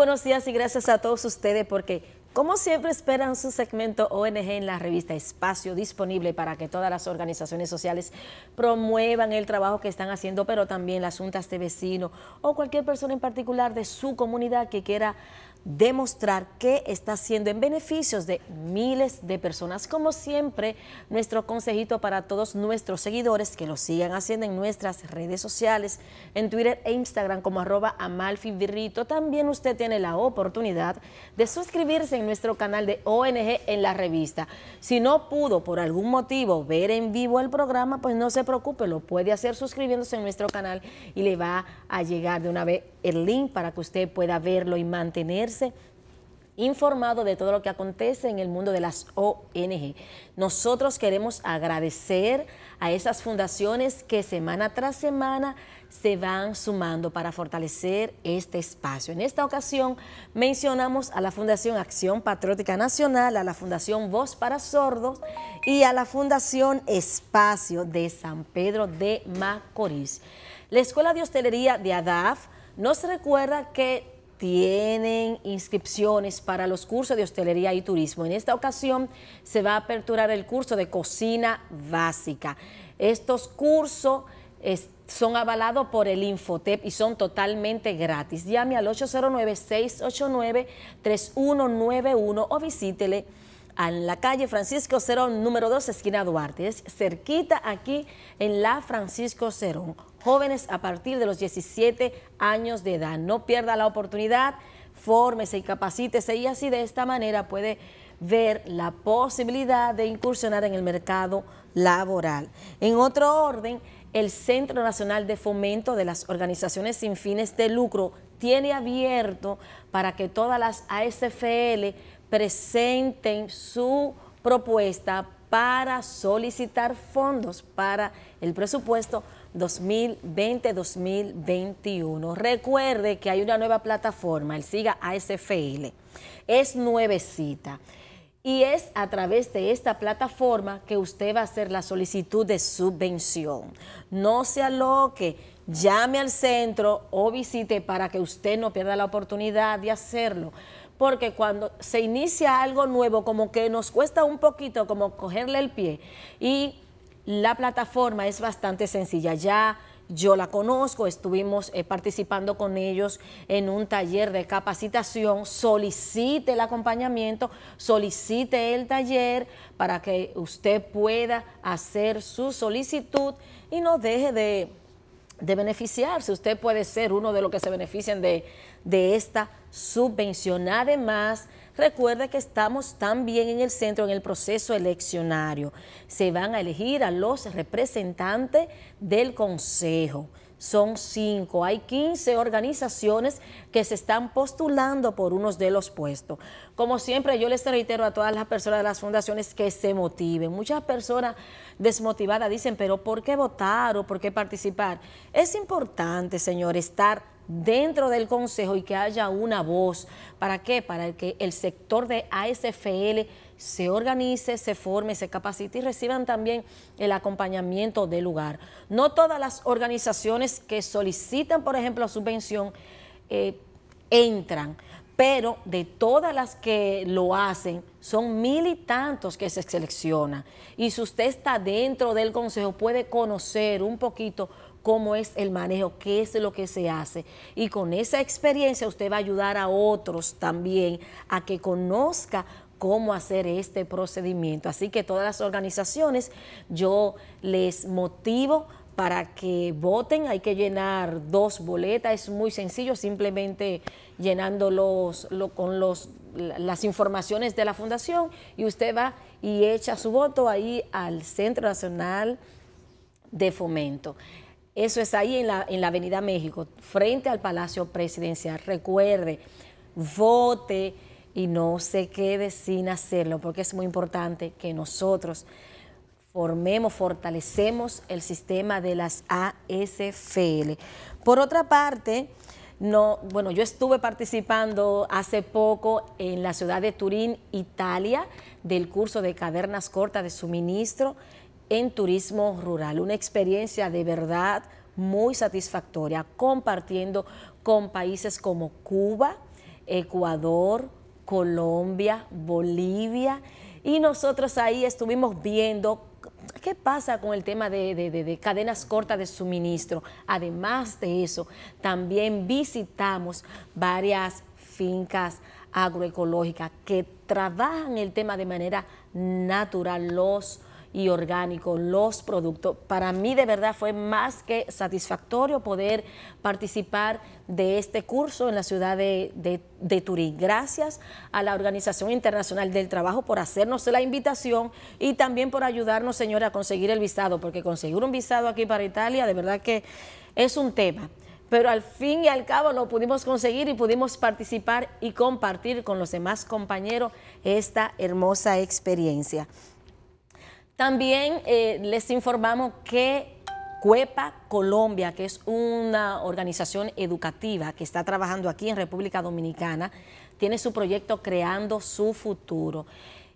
buenos días y gracias a todos ustedes porque como siempre esperan su segmento ONG en la revista Espacio disponible para que todas las organizaciones sociales promuevan el trabajo que están haciendo, pero también las juntas de vecinos o cualquier persona en particular de su comunidad que quiera demostrar que está haciendo en beneficios de miles de personas. Como siempre, nuestro consejito para todos nuestros seguidores que lo sigan haciendo en nuestras redes sociales, en Twitter e Instagram como arroba amalfibirrito. También usted tiene la oportunidad de suscribirse en nuestro canal de ONG en la revista. Si no pudo por algún motivo ver en vivo el programa, pues no se preocupe, lo puede hacer suscribiéndose en nuestro canal y le va a llegar de una vez el link para que usted pueda verlo y mantenerse informado de todo lo que acontece en el mundo de las ONG. Nosotros queremos agradecer a esas fundaciones que semana tras semana se van sumando para fortalecer este espacio. En esta ocasión mencionamos a la Fundación Acción Patriótica Nacional, a la Fundación Voz para Sordos y a la Fundación Espacio de San Pedro de Macorís. La Escuela de Hostelería de ADAF nos recuerda que tienen inscripciones para los cursos de hostelería y turismo. En esta ocasión se va a aperturar el curso de cocina básica. Estos cursos son avalados por el Infotep y son totalmente gratis. Llame al 809-689-3191 o visítele en la calle Francisco Cerón, número 2, esquina Duarte. Es cerquita aquí en la Francisco Cerón. Jóvenes a partir de los 17 años de edad. No pierda la oportunidad, fórmese y capacítese y así de esta manera puede ver la posibilidad de incursionar en el mercado laboral. En otro orden, el Centro Nacional de Fomento de las Organizaciones Sin Fines de Lucro tiene abierto para que todas las ASFL presenten su propuesta para solicitar fondos para el presupuesto 2020-2021. Recuerde que hay una nueva plataforma, el SIGA ASFL. Es nuevecita. Y es a través de esta plataforma que usted va a hacer la solicitud de subvención. No se aloque, llame al centro o visite para que usted no pierda la oportunidad de hacerlo porque cuando se inicia algo nuevo, como que nos cuesta un poquito como cogerle el pie. Y la plataforma es bastante sencilla, ya yo la conozco, estuvimos eh, participando con ellos en un taller de capacitación, solicite el acompañamiento, solicite el taller para que usted pueda hacer su solicitud y no deje de, beneficiarse. Usted puede ser uno de los que se beneficien de, de esta subvencionar. Además, recuerda que estamos también en el centro, en el proceso eleccionario. Se van a elegir a los representantes del Consejo. Son cinco, hay 15 organizaciones que se están postulando por unos de los puestos. Como siempre, yo les reitero a todas las personas de las fundaciones que se motiven. Muchas personas desmotivadas dicen, pero ¿por qué votar o por qué participar? Es importante, señor, estar dentro del Consejo y que haya una voz. ¿Para qué? Para que el sector de ASFL se organice, se forme, se capacite y reciban también el acompañamiento del lugar. No todas las organizaciones que solicitan, por ejemplo, subvención eh, entran, pero de todas las que lo hacen, son mil y tantos que se seleccionan. Y si usted está dentro del consejo, puede conocer un poquito cómo es el manejo, qué es lo que se hace. Y con esa experiencia usted va a ayudar a otros también a que conozca cómo hacer este procedimiento. Así que todas las organizaciones yo les motivo para que voten hay que llenar dos boletas, es muy sencillo, simplemente llenando con los, las informaciones de la fundación y usted va y echa su voto ahí al Centro Nacional de Fomento. Eso es ahí en la, en la Avenida México, frente al Palacio Presidencial. Recuerde, vote y no se quede sin hacerlo, porque es muy importante que nosotros formemos, fortalecemos el sistema de las ASFL. Por otra parte, no, bueno, yo estuve participando hace poco en la ciudad de Turín, Italia, del curso de cadernas cortas de suministro en turismo rural. Una experiencia de verdad muy satisfactoria, compartiendo con países como Cuba, Ecuador, Colombia, Bolivia. Y nosotros ahí estuvimos viendo ¿Qué pasa con el tema de, cadenas cortas de suministro? Además de eso, también visitamos varias fincas agroecológicas que trabajan el tema de manera natural, los y orgánico, los productos. Para mí de verdad fue más que satisfactorio poder participar de este curso en la ciudad de, de, Turín. Gracias a la Organización Internacional del Trabajo por hacernos la invitación y también por ayudarnos, señora, a conseguir el visado, porque conseguir un visado aquí para Italia de verdad que es un tema pero al fin y al cabo lo pudimos conseguir y pudimos participar y compartir con los demás compañeros esta hermosa experiencia. También eh, les informamos que CUEPA Colombia, que es una organización educativa que está trabajando aquí en República Dominicana, tiene su proyecto Creando su Futuro.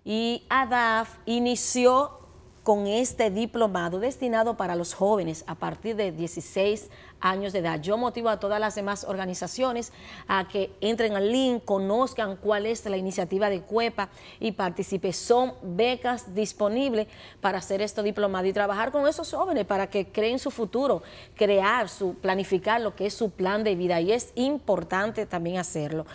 Y ADAF inició con este diplomado destinado para los jóvenes a partir de 16 años de edad. Yo motivo a todas las demás organizaciones a que entren al link, conozcan cuál es la iniciativa de CUEPA y participe. Son becas disponibles para hacer este diplomado y trabajar con esos jóvenes para que creen su futuro, crear su, planificar lo que es su plan de vida y es importante también hacerlo.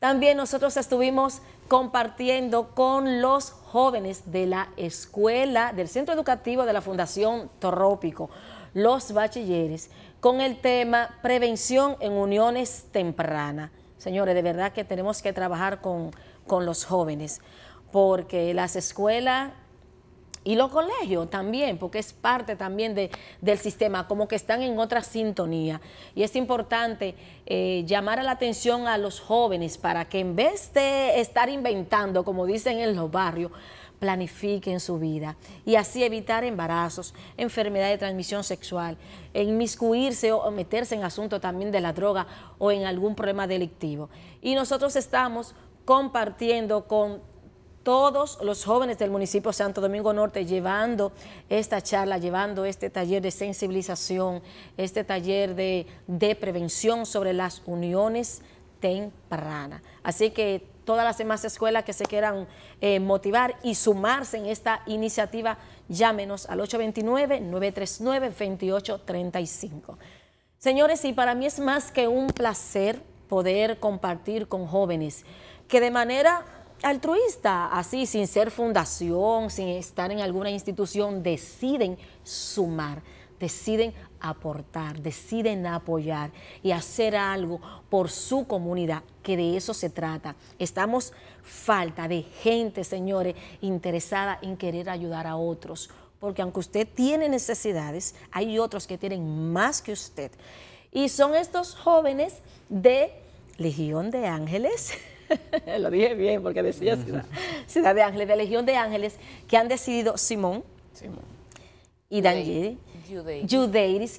También nosotros estuvimos compartiendo con los jóvenes de la escuela, del centro educativo de la Fundación Trópico, los bachilleres, con el tema prevención en uniones tempranas. Señores, de verdad que tenemos que trabajar con, con los jóvenes, porque las escuelas y los colegios también, porque es parte también de, del sistema, como que están en otra sintonía. Y es importante eh, llamar a la atención a los jóvenes para que en vez de estar inventando, como dicen en los barrios, planifiquen su vida y así evitar embarazos, enfermedad de transmisión sexual, inmiscuirse o meterse en asuntos también de la droga o en algún problema delictivo. Y nosotros estamos compartiendo con todos los jóvenes del municipio Santo Domingo Norte llevando esta charla, llevando este taller de sensibilización, este taller de, prevención sobre las uniones tempranas. Así que todas las demás escuelas que se quieran eh, motivar y sumarse en esta iniciativa, llámenos al 829-939-2835. Señores, y para mí es más que un placer poder compartir con jóvenes que de manera altruista, así, sin ser fundación, sin estar en alguna institución, deciden sumar, deciden aportar, deciden apoyar y hacer algo por su comunidad, que de eso se trata. Estamos falta de gente, señores, interesada en querer ayudar a otros, porque aunque usted tiene necesidades, hay otros que tienen más que usted. Y son estos jóvenes de Legión de Ángeles lo dije bien porque decía ciudad, ciudad, de Ángeles, de Legión de Ángeles, que han decidido Simón, y Daniel,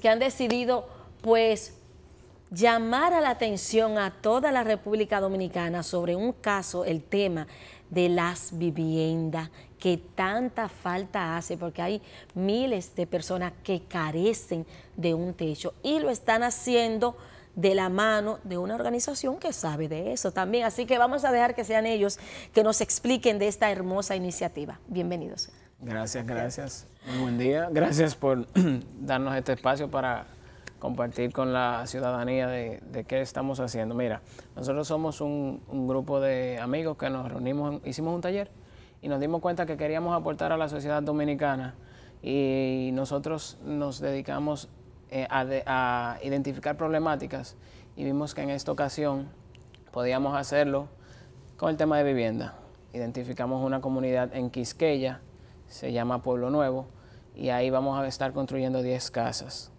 que han decidido pues llamar a la atención a toda la República Dominicana sobre un caso, el tema de las viviendas que tanta falta hace, porque hay miles de personas que carecen de un techo y lo están haciendo de la mano de una organización que sabe de eso también. Así que vamos a dejar que sean ellos que nos expliquen de esta hermosa iniciativa. Bienvenidos. Gracias, gracias. un buen día. Gracias por darnos este espacio para compartir con la ciudadanía de, qué estamos haciendo. Mira, nosotros somos un, un, grupo de amigos que nos reunimos, hicimos un taller y nos dimos cuenta que queríamos aportar a la sociedad dominicana y nosotros nos dedicamos eh, a, identificar problemáticas y vimos que en esta ocasión podíamos hacerlo con el tema de vivienda. Identificamos una comunidad en Quisqueya, se llama Pueblo Nuevo, y ahí vamos a estar construyendo 10 casas.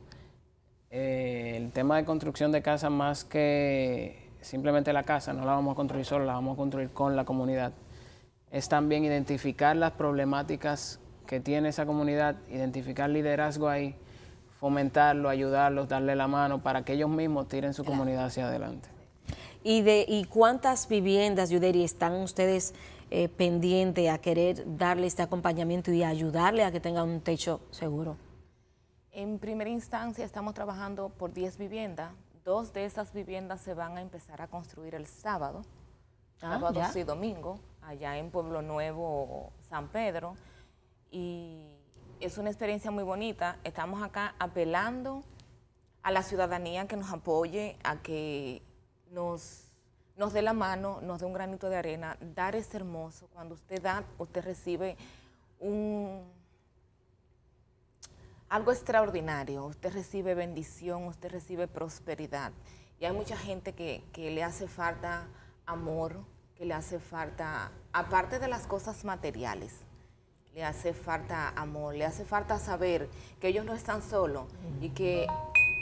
Eh, el tema de construcción de casas, más que simplemente la casa, no la vamos a construir solo, la vamos a construir con la comunidad. Es también identificar las problemáticas que tiene esa comunidad, identificar liderazgo ahí fomentarlo, ayudarlos, darle la mano para que ellos mismos tiren su comunidad hacia adelante. ¿Y, de, ¿Y cuántas viviendas, Yuderi, están ustedes eh, pendientes a querer darle este acompañamiento y ayudarle a que tengan un techo seguro? En primera instancia estamos trabajando por 10 viviendas. Dos de esas viviendas se van a empezar a construir el sábado, ah, sábado y domingo, allá en Pueblo Nuevo, San Pedro. Y es una experiencia muy bonita. Estamos acá apelando a la ciudadanía que nos apoye, a que nos, nos dé la mano, nos dé un granito de arena. Dar es hermoso. Cuando usted da, usted recibe un, algo extraordinario. Usted recibe bendición, usted recibe prosperidad. Y hay mucha gente que le hace falta amor, que le hace falta, aparte de las cosas materiales le hace falta amor, le hace falta saber que ellos no están solos y que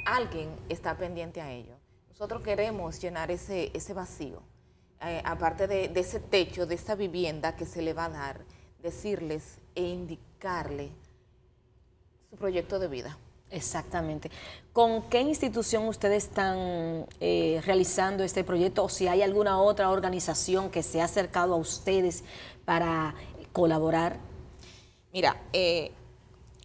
alguien está pendiente a ellos. Nosotros queremos llenar ese, ese vacío, eh, aparte de, ese techo, de esa vivienda que se le va a dar, decirles e indicarle su proyecto de vida. Exactamente. ¿Con qué institución ustedes están eh, realizando este proyecto o si hay alguna otra organización que se ha acercado a ustedes para colaborar? Mira, eh,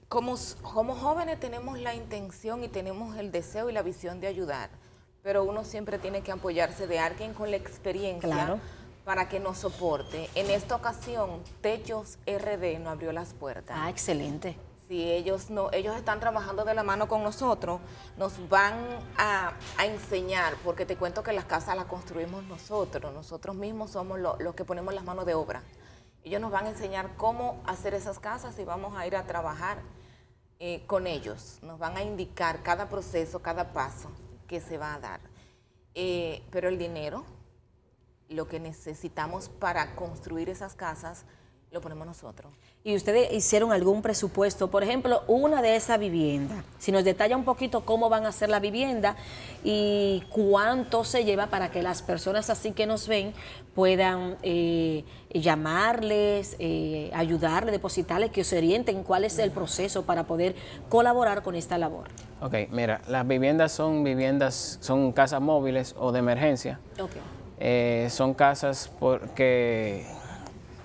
como, jóvenes tenemos la intención y tenemos el deseo y la visión de ayudar, pero uno siempre tiene que apoyarse de alguien con la experiencia para que nos soporte. En esta ocasión, Techos RD no abrió las puertas. Ah, excelente. Si ellos no, ellos están trabajando de la mano con nosotros, nos van a, enseñar, porque te cuento que las casas las construimos nosotros, nosotros mismos somos los que ponemos las manos de obra. Ellos nos van a enseñar cómo hacer esas casas y vamos a ir a trabajar eh, con ellos. Nos van a indicar cada proceso, cada paso que se va a dar. Eh, pero el dinero, lo que necesitamos para construir esas casas, lo ponemos nosotros. ¿Y ustedes hicieron algún presupuesto? Por ejemplo, una de esas viviendas. Si nos detalla un poquito cómo van a ser la vivienda y cuánto se lleva para que las personas así que nos ven puedan eh, llamarles, eh, ayudarles, depositarles, que se orienten cuál es el proceso para poder colaborar con esta labor. Ok, mira, las viviendas son viviendas, son casas móviles o de emergencia. Ok. Eh, son casas porque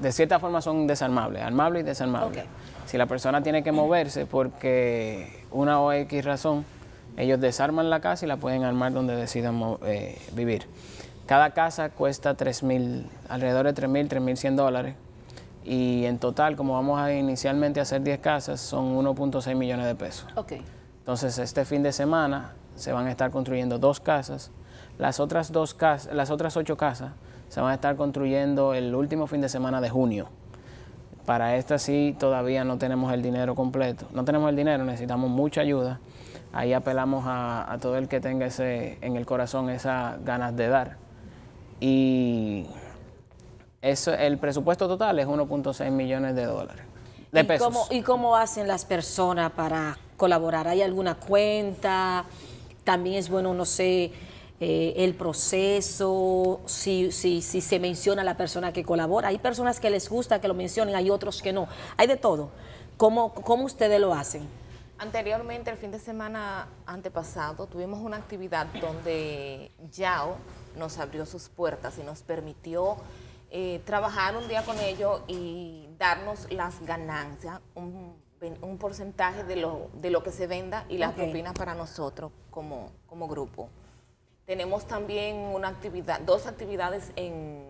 de cierta forma son desarmables, armables y desarmables. Si la persona tiene que moverse porque una o X razón, ellos desarman la casa y la pueden armar donde decidan eh, vivir. Cada casa cuesta 3.000, alrededor de 3.000, 3.100 dólares. Y en total, como vamos a inicialmente hacer 10 casas, son 1.6 millones de pesos. Entonces, este fin de semana se van a estar construyendo dos casas. Las otras, dos casas, las otras ocho casas se van a estar construyendo el último fin de semana de junio. Para esta sí todavía no tenemos el dinero completo. No tenemos el dinero, necesitamos mucha ayuda. Ahí apelamos a, todo el que tenga ese, en el corazón esas ganas de dar. Y eso, el presupuesto total es 1.6 millones de dólares. De ¿Y cómo hacen las personas para colaborar? ¿Hay alguna cuenta? También es bueno, no sé, eh, el proceso, si, si, si se menciona la persona que colabora. Hay personas que les gusta que lo mencionen, hay otros que no. Hay de todo. ¿Cómo, cómo ustedes lo hacen? Anteriormente, el fin de semana antepasado, tuvimos una actividad donde Yao nos abrió sus puertas y nos permitió eh, trabajar un día con ellos y darnos las ganancias, un, porcentaje de lo, de lo, que se venda y las propinas para nosotros como, como grupo. Tenemos también una actividad, dos actividades en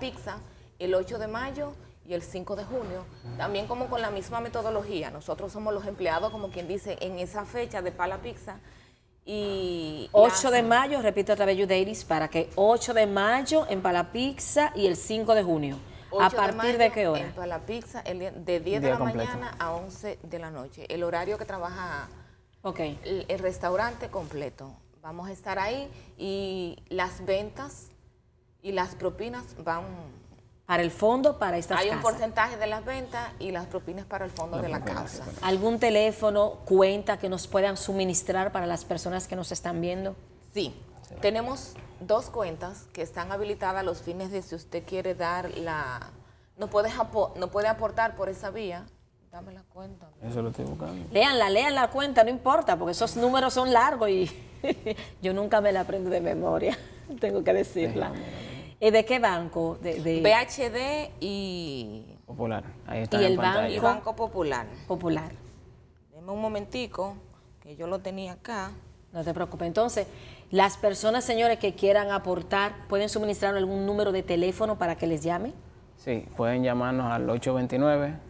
Pizza el 8 de mayo y el 5 de junio, también como con la misma metodología. Nosotros somos los empleados, como quien dice, en esa fecha de Pala Pizza. Y 8 de mayo, repito otra vez, Judeiris, para que 8 de mayo en Pala Pizza y el 5 de junio. ¿A partir de, qué hora? En Pala Pizza, el día, de 10 de la mañana a 11 de la noche. El horario que trabaja el restaurante completo vamos a estar ahí y las ventas y las propinas van para el fondo para estas Hay un porcentaje de las ventas y las propinas para el fondo de la casa. ¿Algún teléfono, cuenta que nos puedan suministrar para las personas que nos están viendo? Sí, tenemos dos cuentas que están habilitadas a los fines de si usted quiere dar la... No puede, no puede aportar por esa vía, Dame la cuenta. Eso lo estoy buscando. Leanla, lean la cuenta, no importa, porque esos números son largos y yo nunca me la aprendo de memoria, tengo que decirla. ¿Y eh, de qué banco? De, y... Popular, ahí está. Y el banco, Popular. Popular. Deme un momentico, que yo lo tenía acá. No te preocupes. Entonces, las personas, señores, que quieran aportar, ¿pueden suministrar algún número de teléfono para que les llame? Sí, pueden llamarnos al 829.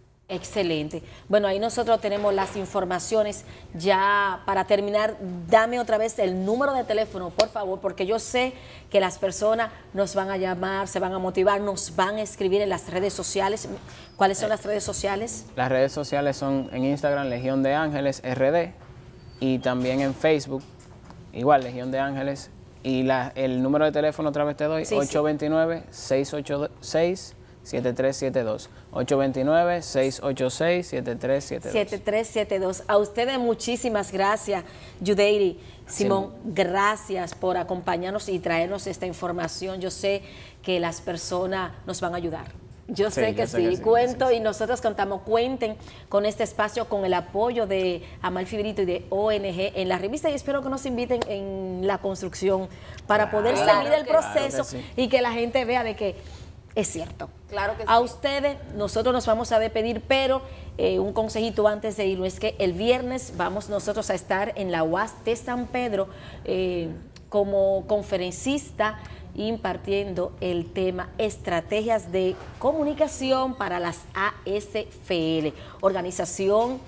Excelente. Bueno, ahí nosotros tenemos las informaciones. Ya para terminar, dame otra vez el número de teléfono, por favor, porque yo sé que las personas nos van a llamar, se van a motivar, nos van a escribir en las redes sociales. ¿Cuáles son las redes sociales? Las redes sociales son en Instagram Legión de Ángeles RD y también en Facebook, igual Legión de Ángeles. Y el número de teléfono otra vez te doy, 829 686 7372 829-686-7372. 7372. A ustedes muchísimas gracias, Yudeiri. Simón, gracias por acompañarnos y traernos esta información. Yo sé que las personas nos van a ayudar. Yo sé, que, sí. cuento y nosotros contamos, cuenten con este espacio, con el apoyo de Amal Fibrito y de ONG en la revista y espero que nos inviten en la construcción para poder salir del proceso y que la gente vea de que es cierto. Claro que a ustedes, eh, nosotros nos vamos a despedir, pero eh, un consejito antes de irnos es que el viernes vamos nosotros a estar en la UAS de San Pedro eh, como conferencista impartiendo el tema Estrategias de Comunicación para las ASFL, organización,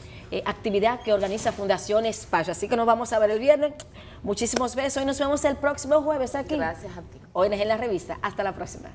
actividad que organiza Fundación Espacio. Así que nos vamos a ver el viernes. Muchísimos besos y nos vemos el próximo jueves aquí. Gracias a ti. Hoy en la revista. Hasta la próxima.